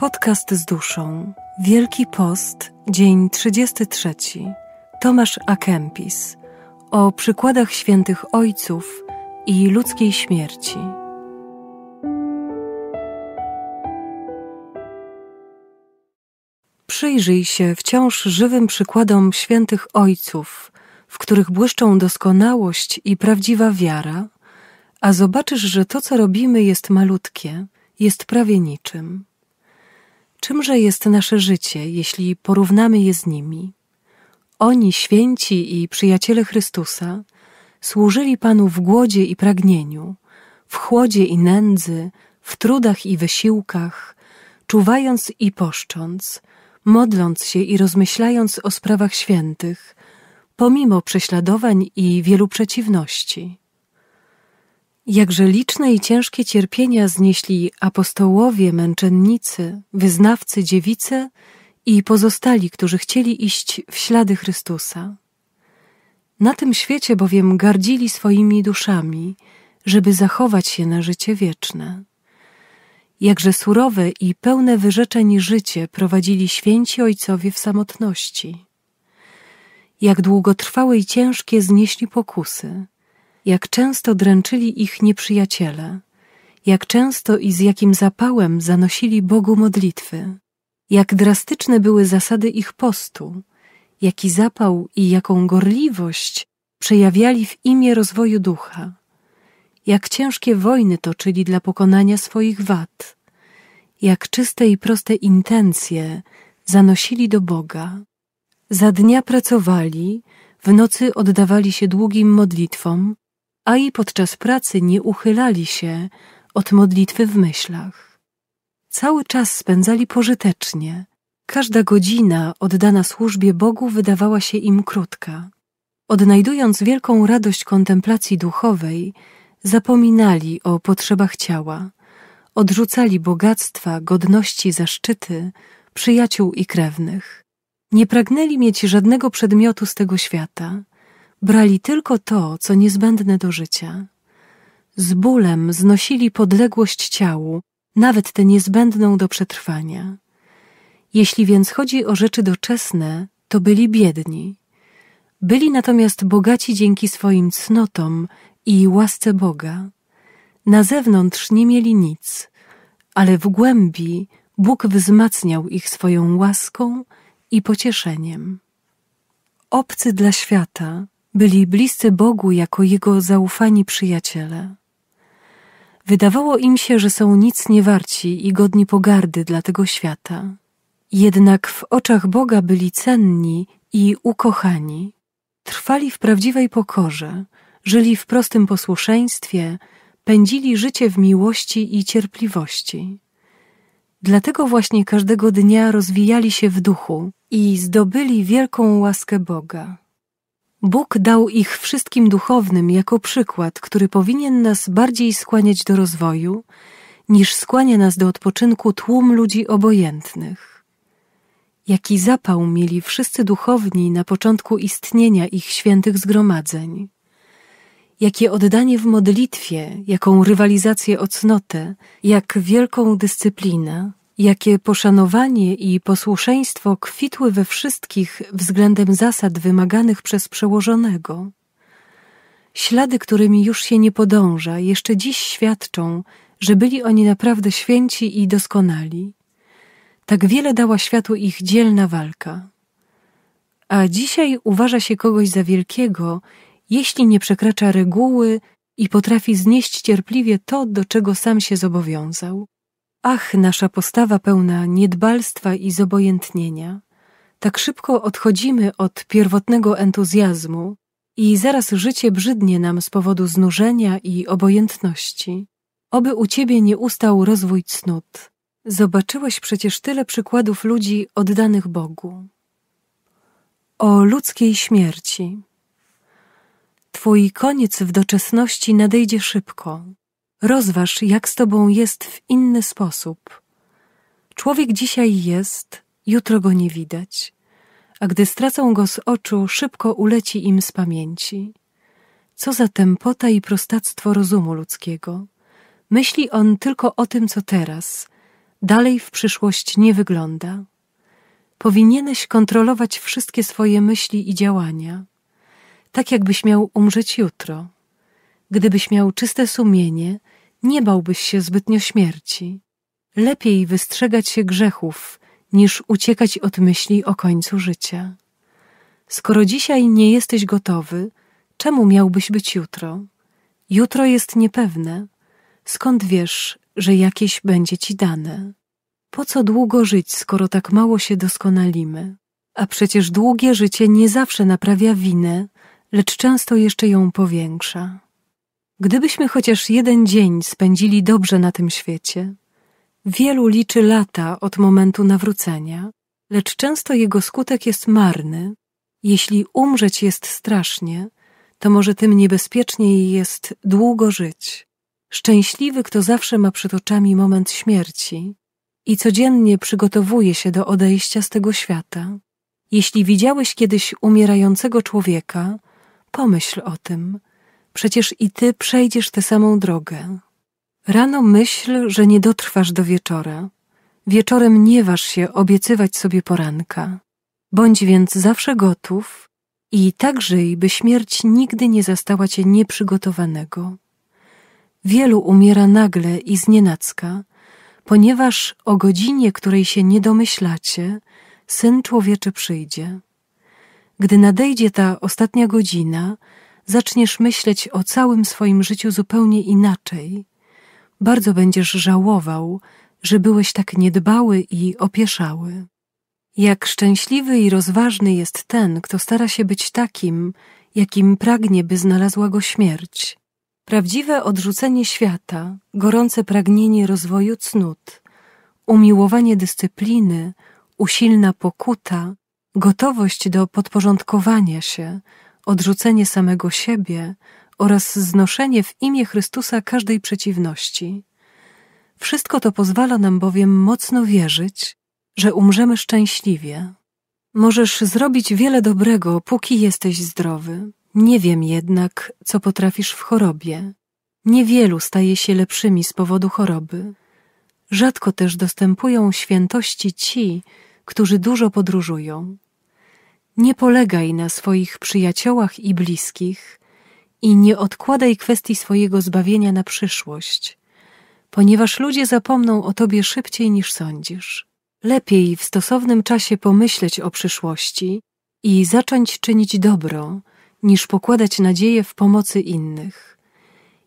Podcast z duszą. Wielki Post, dzień 33. Tomasz Akempis. O przykładach świętych ojców i ludzkiej śmierci. Przyjrzyj się wciąż żywym przykładom świętych ojców, w których błyszczą doskonałość i prawdziwa wiara, a zobaczysz, że to, co robimy, jest malutkie, jest prawie niczym. Czymże jest nasze życie, jeśli porównamy je z nimi? Oni, święci i przyjaciele Chrystusa, służyli Panu w głodzie i pragnieniu, w chłodzie i nędzy, w trudach i wysiłkach, czuwając i poszcząc, modląc się i rozmyślając o sprawach świętych, pomimo prześladowań i wielu przeciwności. Jakże liczne i ciężkie cierpienia znieśli apostołowie, męczennicy, wyznawcy, dziewice i pozostali, którzy chcieli iść w ślady Chrystusa. Na tym świecie bowiem gardzili swoimi duszami, żeby zachować się na życie wieczne. Jakże surowe i pełne wyrzeczeń życie prowadzili święci ojcowie w samotności. Jak długotrwałe i ciężkie znieśli pokusy – jak często dręczyli ich nieprzyjaciele, jak często i z jakim zapałem zanosili Bogu modlitwy, jak drastyczne były zasady ich postu, jaki zapał i jaką gorliwość przejawiali w imię rozwoju ducha, jak ciężkie wojny toczyli dla pokonania swoich wad, jak czyste i proste intencje zanosili do Boga. Za dnia pracowali, w nocy oddawali się długim modlitwom, a i podczas pracy nie uchylali się od modlitwy w myślach. Cały czas spędzali pożytecznie. Każda godzina oddana służbie Bogu wydawała się im krótka. Odnajdując wielką radość kontemplacji duchowej, zapominali o potrzebach ciała, odrzucali bogactwa, godności, zaszczyty, przyjaciół i krewnych. Nie pragnęli mieć żadnego przedmiotu z tego świata. Brali tylko to, co niezbędne do życia. Z bólem znosili podległość ciału, nawet tę niezbędną do przetrwania. Jeśli więc chodzi o rzeczy doczesne, to byli biedni. Byli natomiast bogaci dzięki swoim cnotom i łasce Boga. Na zewnątrz nie mieli nic, ale w głębi Bóg wzmacniał ich swoją łaską i pocieszeniem. Obcy dla świata, byli bliscy Bogu jako Jego zaufani przyjaciele. Wydawało im się, że są nic niewarci i godni pogardy dla tego świata. Jednak w oczach Boga byli cenni i ukochani. Trwali w prawdziwej pokorze, żyli w prostym posłuszeństwie, pędzili życie w miłości i cierpliwości. Dlatego właśnie każdego dnia rozwijali się w duchu i zdobyli wielką łaskę Boga. Bóg dał ich wszystkim duchownym jako przykład, który powinien nas bardziej skłaniać do rozwoju, niż skłania nas do odpoczynku tłum ludzi obojętnych. Jaki zapał mieli wszyscy duchowni na początku istnienia ich świętych zgromadzeń. Jakie oddanie w modlitwie, jaką rywalizację o cnotę, jak wielką dyscyplinę, jakie poszanowanie i posłuszeństwo kwitły we wszystkich względem zasad wymaganych przez przełożonego. Ślady, którymi już się nie podąża, jeszcze dziś świadczą, że byli oni naprawdę święci i doskonali. Tak wiele dała światu ich dzielna walka. A dzisiaj uważa się kogoś za wielkiego, jeśli nie przekracza reguły i potrafi znieść cierpliwie to, do czego sam się zobowiązał. Ach, nasza postawa pełna niedbalstwa i zobojętnienia. Tak szybko odchodzimy od pierwotnego entuzjazmu i zaraz życie brzydnie nam z powodu znużenia i obojętności. Oby u ciebie nie ustał rozwój cnót. Zobaczyłeś przecież tyle przykładów ludzi oddanych Bogu. O ludzkiej śmierci. Twój koniec w doczesności nadejdzie szybko. Rozważ, jak z tobą jest w inny sposób. Człowiek dzisiaj jest, jutro go nie widać, a gdy stracą go z oczu, szybko uleci im z pamięci. Co za tempota i prostactwo rozumu ludzkiego. Myśli on tylko o tym, co teraz, dalej w przyszłość nie wygląda. Powinieneś kontrolować wszystkie swoje myśli i działania, tak jakbyś miał umrzeć jutro. Gdybyś miał czyste sumienie, nie bałbyś się zbytnio śmierci. Lepiej wystrzegać się grzechów, niż uciekać od myśli o końcu życia. Skoro dzisiaj nie jesteś gotowy, czemu miałbyś być jutro? Jutro jest niepewne. Skąd wiesz, że jakieś będzie ci dane? Po co długo żyć, skoro tak mało się doskonalimy? A przecież długie życie nie zawsze naprawia winę, lecz często jeszcze ją powiększa. Gdybyśmy chociaż jeden dzień spędzili dobrze na tym świecie, wielu liczy lata od momentu nawrócenia, lecz często jego skutek jest marny. Jeśli umrzeć jest strasznie, to może tym niebezpieczniej jest długo żyć. Szczęśliwy, kto zawsze ma przed oczami moment śmierci i codziennie przygotowuje się do odejścia z tego świata. Jeśli widziałeś kiedyś umierającego człowieka, pomyśl o tym – Przecież i ty przejdziesz tę samą drogę. Rano myśl, że nie dotrwasz do wieczora. Wieczorem nie waż się obiecywać sobie poranka. Bądź więc zawsze gotów i tak żyj, by śmierć nigdy nie zastała cię nieprzygotowanego. Wielu umiera nagle i znienacka, ponieważ o godzinie, której się nie domyślacie, Syn Człowieczy przyjdzie. Gdy nadejdzie ta ostatnia godzina, zaczniesz myśleć o całym swoim życiu zupełnie inaczej. Bardzo będziesz żałował, że byłeś tak niedbały i opieszały. Jak szczęśliwy i rozważny jest ten, kto stara się być takim, jakim pragnie, by znalazła go śmierć. Prawdziwe odrzucenie świata, gorące pragnienie rozwoju cnót, umiłowanie dyscypliny, usilna pokuta, gotowość do podporządkowania się, odrzucenie samego siebie oraz znoszenie w imię Chrystusa każdej przeciwności. Wszystko to pozwala nam bowiem mocno wierzyć, że umrzemy szczęśliwie. Możesz zrobić wiele dobrego, póki jesteś zdrowy. Nie wiem jednak, co potrafisz w chorobie. Niewielu staje się lepszymi z powodu choroby. Rzadko też dostępują świętości ci, którzy dużo podróżują. Nie polegaj na swoich przyjaciołach i bliskich i nie odkładaj kwestii swojego zbawienia na przyszłość, ponieważ ludzie zapomną o tobie szybciej niż sądzisz. Lepiej w stosownym czasie pomyśleć o przyszłości i zacząć czynić dobro, niż pokładać nadzieję w pomocy innych.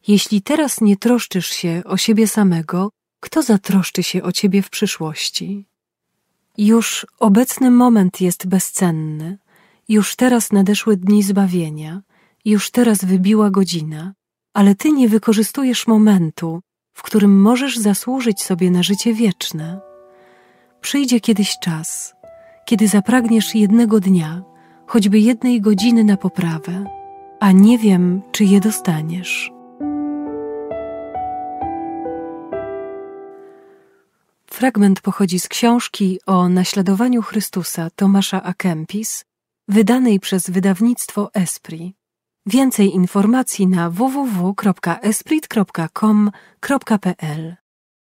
Jeśli teraz nie troszczysz się o siebie samego, kto zatroszczy się o ciebie w przyszłości? Już obecny moment jest bezcenny. Już teraz nadeszły dni zbawienia, już teraz wybiła godzina, ale ty nie wykorzystujesz momentu, w którym możesz zasłużyć sobie na życie wieczne. Przyjdzie kiedyś czas, kiedy zapragniesz jednego dnia, choćby jednej godziny na poprawę, a nie wiem, czy je dostaniesz. Fragment pochodzi z książki o naśladowaniu Chrystusa Tomasza Akempis wydanej przez wydawnictwo Esprit. Więcej informacji na www.esprit.com.pl